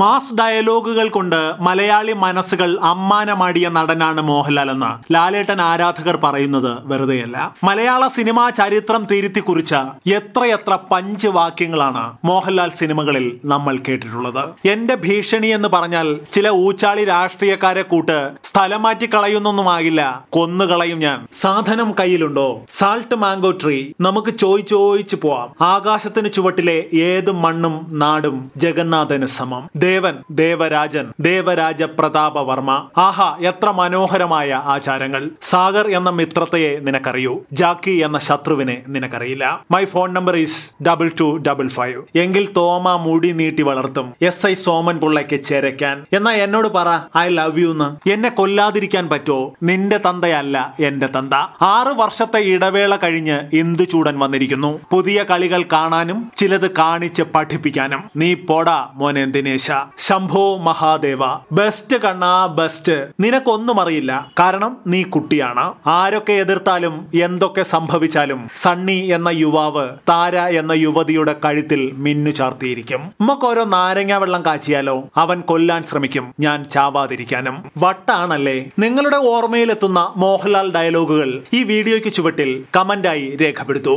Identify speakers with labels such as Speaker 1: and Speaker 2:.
Speaker 1: mass ഡയലോഗുകൾ കൊണ്ട് മലയാളി മനസ്സുകൾ അമ്മാനമാടിയ നടനാണ് മോഹൻലാൽ എന്ന് ലാലേട്ടൻ ആരാധകർ പറയുന്നത് വെറുതെയല്ല മലയാള സിനിമാ ചരിത്രം തിരുത്തി കുറിച്ച എത്രയെത്ര പഞ്ച് വാക്യങ്ങളാണ് മോഹൻലാൽ സിനിമകളിൽ നമ്മൾ കേട്ടിട്ടുള്ളത് എന്റെ ഭീഷണി എന്ന് പറഞ്ഞാൽ ചില ഊച്ചാളി രാഷ്ട്രീയക്കാരെ കൂട്ട് സ്ഥലം മാറ്റി കളയുന്നൊന്നും ആകില്ല കൊന്നുകളയും ഞാൻ സാധനം കയ്യിലുണ്ടോ സാൾട്ട് മാംഗോ ട്രീ നമുക്ക് ചോയ് പോവാം ആകാശത്തിന് ചുവട്ടിലെ ഏത് മണ്ണും നാടും ജഗന്നാഥന് സമം ദേവൻ ദേവരാജൻ ദേവരാജ പ്രതാപവർമ്മ ആഹാ എത്ര മനോഹരമായ ആചാരങ്ങൾ സാഗർ എന്ന മിത്രത്തെയെ നിനക്കറിയൂ ജാക്കി എന്ന ശത്രുവിനെ നിനക്കറിയില്ല my phone number is double two double five എങ്കിൽ തോമ മുടി നീട്ടി വളർത്തും എസ് ഐ സോമൻ പിള്ളയ്ക്ക് ചേരക്കാൻ എന്നാ എന്നോട് പറ ഐ ലവ് യു എന്ന് എന്നെ കൊല്ലാതിരിക്കാൻ പറ്റുമോ നിന്റെ തന്തയല്ല എന്റെ തന്ത ആറ് വർഷത്തെ ഇടവേള കഴിഞ്ഞ് ഇന്ത് ചൂടൻ വന്നിരിക്കുന്നു പുതിയ കളികൾ കാണാനും ചിലത് കാണിച്ച് പഠിപ്പിക്കാനും നീ പോടാ മോനെ ദിനേശ ശംഭോ മഹാദേവ ബെസ്റ്റ് കണ്ണാ ബെസ്റ്റ് നിനക്കൊന്നും അറിയില്ല കാരണം നീ കുട്ടിയാണ് ആരൊക്കെ എതിർത്താലും എന്തൊക്കെ സംഭവിച്ചാലും സണ്ണി എന്ന യുവാവ് താര എന്ന യുവതിയുടെ കഴുത്തിൽ മിന്നു ചാർത്തിയിരിക്കും ഉമ്മക്കോരോ നാരങ്ങ വെള്ളം കാച്ചിയാലോ അവൻ കൊല്ലാൻ ശ്രമിക്കും ഞാൻ ചാവാതിരിക്കാനും വട്ടാണല്ലേ നിങ്ങളുടെ ഓർമ്മയിലെത്തുന്ന മോഹൻലാൽ ഡയലോഗുകൾ ഈ വീഡിയോയ്ക്ക് ചുവട്ടിൽ കമന്റായി രേഖപ്പെടുത്തൂ